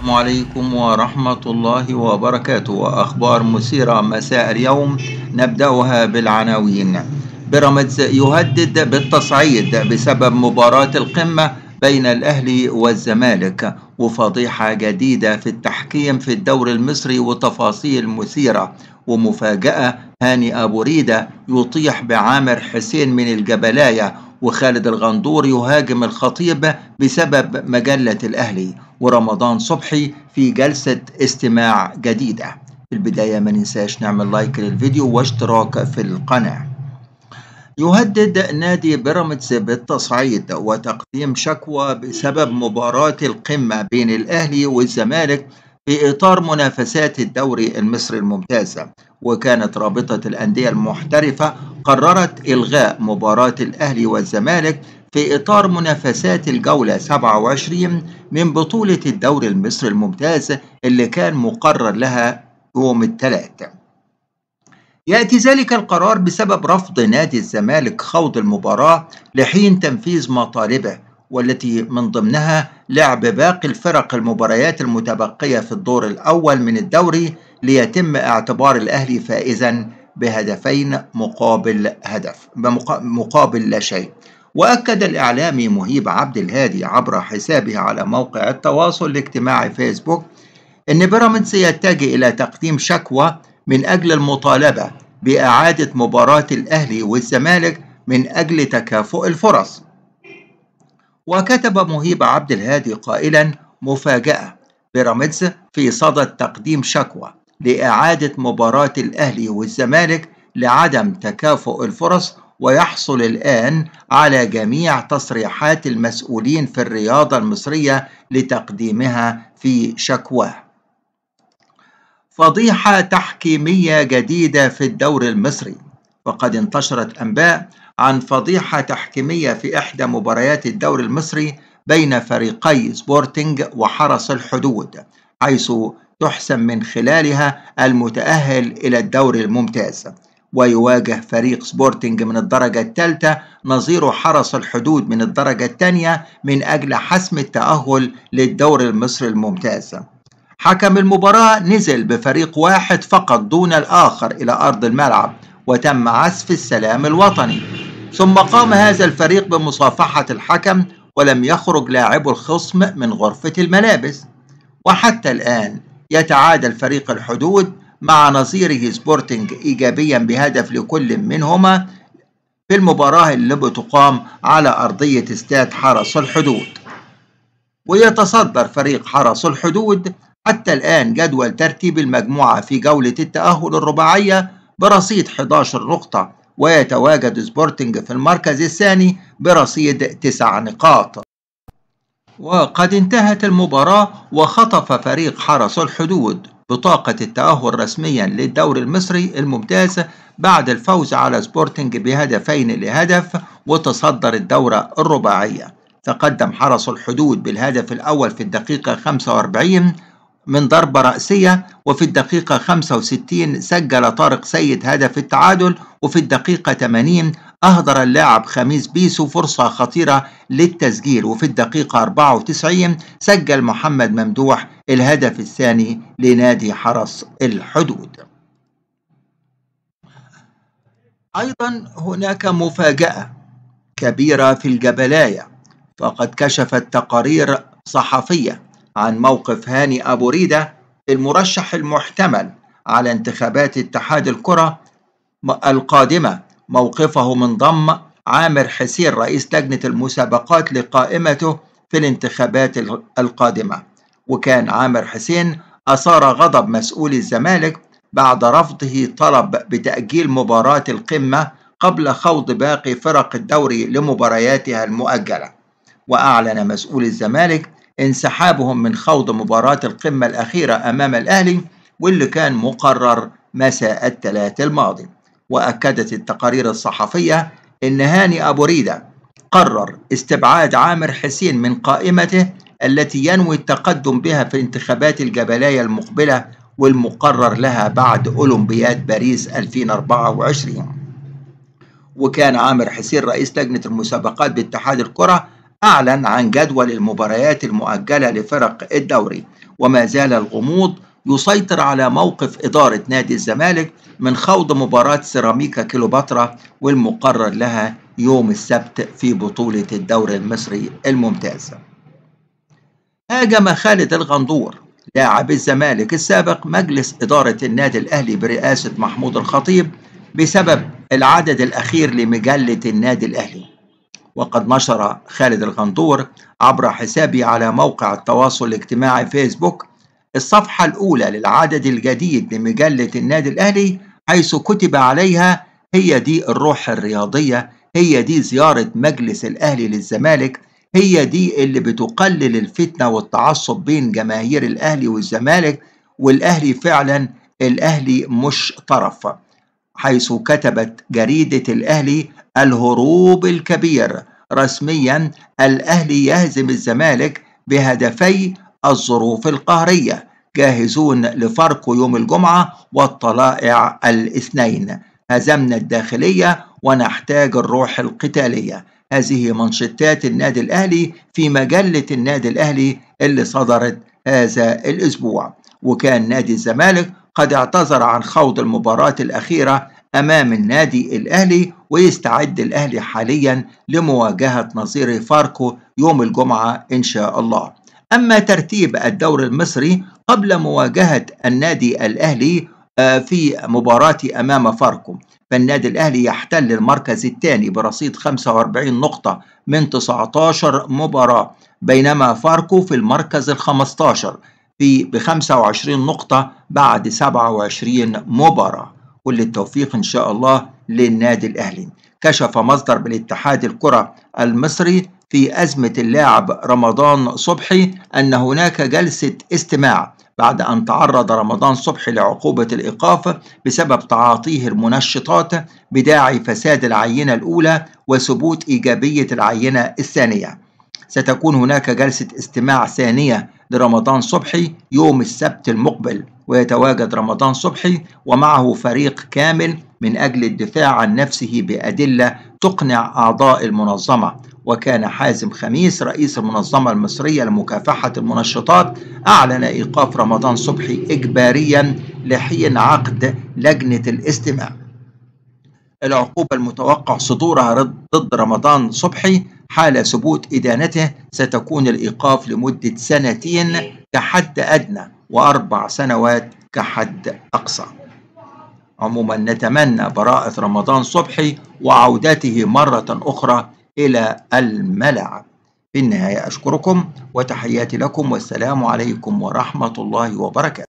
السلام عليكم ورحمة الله وبركاته وأخبار مثيرة مساء اليوم نبدأها بالعناوين بيراميدز يهدد بالتصعيد بسبب مباراة القمة بين الأهلي والزمالك وفضيحة جديدة في التحكيم في الدوري المصري وتفاصيل مثيرة ومفاجأة هاني أبو ريدة يطيح بعامر حسين من الجبلاية وخالد الغندور يهاجم الخطيب بسبب مجلة الأهلي ورمضان صبحي في جلسة استماع جديدة في البداية ما ننساش نعمل لايك للفيديو واشتراك في القناة يهدد نادي بيراميدز بالتصعيد وتقديم شكوى بسبب مباراة القمة بين الأهلي والزمالك في إطار منافسات الدوري المصري الممتاز وكانت رابطة الأندية المحترفة قررت إلغاء مباراة الأهلي والزمالك في إطار منافسات الجولة 27 من بطولة الدوري المصري الممتاز اللي كان مقرر لها يوم الثلاثاء. يأتي ذلك القرار بسبب رفض نادي الزمالك خوض المباراة لحين تنفيذ مطالبه والتي من ضمنها لعب باقي الفرق المباريات المتبقية في الدور الأول من الدوري ليتم اعتبار الأهلي فائزا بهدفين مقابل هدف مقابل لا شيء وأكد الإعلامي مهيب عبد الهادي عبر حسابه على موقع التواصل الاجتماعي فيسبوك أن بيراميدز يتجه إلى تقديم شكوى من أجل المطالبة بإعادة مباراة الأهلي والزمالك من أجل تكافؤ الفرص وكتب مهيب عبد الهادي قائلا مفاجأة بيراميدز في صدد تقديم شكوى لإعادة مباراة الأهلي والزمالك لعدم تكافؤ الفرص ويحصل الآن على جميع تصريحات المسؤولين في الرياضة المصرية لتقديمها في شكواه. فضيحة تحكيمية جديدة في الدوري المصري، وقد انتشرت أنباء عن فضيحة تحكيمية في إحدى مباريات الدوري المصري بين فريقي سبورتينج وحرس الحدود، حيث تحسم من خلالها المتأهل إلى الدوري الممتاز. ويواجه فريق سبورتنج من الدرجة الثالثة نظيره حرس الحدود من الدرجة الثانية من أجل حسم التأهل للدوري المصري الممتاز حكم المباراة نزل بفريق واحد فقط دون الآخر إلى أرض الملعب وتم عزف السلام الوطني ثم قام هذا الفريق بمصافحة الحكم ولم يخرج لاعب الخصم من غرفة الملابس وحتى الآن يتعادل فريق الحدود مع نظيره سبورتنج إيجابيا بهدف لكل منهما في المباراة اللي بتقام على أرضية استاد حرس الحدود ويتصدر فريق حرس الحدود حتى الآن جدول ترتيب المجموعة في جولة التأهل الرباعية برصيد 11 نقطة ويتواجد سبورتنج في المركز الثاني برصيد 9 نقاط وقد انتهت المباراة وخطف فريق حرس الحدود بطاقة التأهل رسميا للدور المصري الممتاز بعد الفوز على سبورتنج بهدفين لهدف وتصدر الدورة الرباعية تقدم حرس الحدود بالهدف الأول في الدقيقة 45 من ضربة رأسية وفي الدقيقة 65 سجل طارق سيد هدف التعادل وفي الدقيقة 80 أهدر اللاعب خميس بيسو فرصة خطيرة للتسجيل وفي الدقيقة 94 سجل محمد ممدوح الهدف الثاني لنادي حرس الحدود أيضا هناك مفاجأة كبيرة في الجبلاية فقد كشفت تقارير صحفية عن موقف هاني أبو ريدة المرشح المحتمل على انتخابات اتحاد الكرة القادمة موقفه من ضم عامر حسين رئيس لجنة المسابقات لقائمته في الانتخابات القادمة وكان عامر حسين أثار غضب مسؤولي الزمالك بعد رفضه طلب بتأجيل مباراة القمة قبل خوض باقي فرق الدوري لمبارياتها المؤجلة وأعلن مسؤولي الزمالك انسحابهم من خوض مباراة القمة الأخيرة أمام الأهلي واللي كان مقرر مساء الثلاث الماضي وأكدت التقارير الصحفية أن هاني أبو ريدة قرر استبعاد عامر حسين من قائمته التي ينوي التقدم بها في انتخابات الجبلاية المقبلة والمقرر لها بعد أولمبياد باريس 2024 وكان عامر حسين رئيس لجنة المسابقات باتحاد الكرة أعلن عن جدول المباريات المؤجلة لفرق الدوري وما زال الغموض يسيطر على موقف إدارة نادي الزمالك من خوض مباراة سيراميكا كيلوباترا والمقرر لها يوم السبت في بطولة الدوري المصري الممتاز هاجم خالد الغندور لاعب الزمالك السابق مجلس إدارة النادي الأهلي برئاسة محمود الخطيب بسبب العدد الأخير لمجلة النادي الأهلي وقد نشر خالد الغندور عبر حسابه على موقع التواصل الاجتماعي فيسبوك الصفحة الأولى للعدد الجديد لمجلة النادي الأهلي حيث كتب عليها هي دي الروح الرياضية هي دي زيارة مجلس الأهلي للزمالك هي دي اللي بتقلل الفتنة والتعصب بين جماهير الأهلي والزمالك والأهلي فعلا الأهلي مش طرف حيث كتبت جريدة الأهلي الهروب الكبير رسميا الأهلي يهزم الزمالك بهدفي الظروف القهرية جاهزون لفاركو يوم الجمعة والطلائع الاثنين هزمنا الداخلية ونحتاج الروح القتالية هذه منشطات النادي الأهلي في مجلة النادي الأهلي اللي صدرت هذا الأسبوع وكان نادي الزمالك قد اعتذر عن خوض المباراة الأخيرة أمام النادي الأهلي ويستعد الأهلي حاليا لمواجهة نظير فاركو يوم الجمعة إن شاء الله أما ترتيب الدور المصري قبل مواجهة النادي الأهلي آه، في مباراة أمام فاركو فالنادي الأهلي يحتل المركز الثاني برصيد 45 نقطة من 19 مباراة بينما فاركو في المركز ال 15 في ب 25 نقطة بعد 27 مباراة كل التوفيق إن شاء الله للنادي الأهلي كشف مصدر بالاتحاد الكرة المصري في أزمة اللاعب رمضان صبحي أن هناك جلسة استماع بعد أن تعرض رمضان صبحي لعقوبة الإيقاف بسبب تعاطيه المنشطات بداعي فساد العينة الأولى وثبوت إيجابية العينة الثانية. ستكون هناك جلسة استماع ثانية لرمضان صبحي يوم السبت المقبل ويتواجد رمضان صبحي ومعه فريق كامل من أجل الدفاع عن نفسه بأدلة تقنع أعضاء المنظمة وكان حازم خميس رئيس المنظمة المصرية لمكافحة المنشطات أعلن إيقاف رمضان صبحي إجباريا لحين عقد لجنة الاستماع العقوبة المتوقع صدورها ضد رمضان صبحي حال ثبوت إدانته ستكون الإيقاف لمدة سنتين كحد أدنى وأربع سنوات كحد أقصى عموما نتمنى براءة رمضان صبحي وعودته مرة أخرى إلى الملعب في النهاية أشكركم وتحياتي لكم والسلام عليكم ورحمة الله وبركاته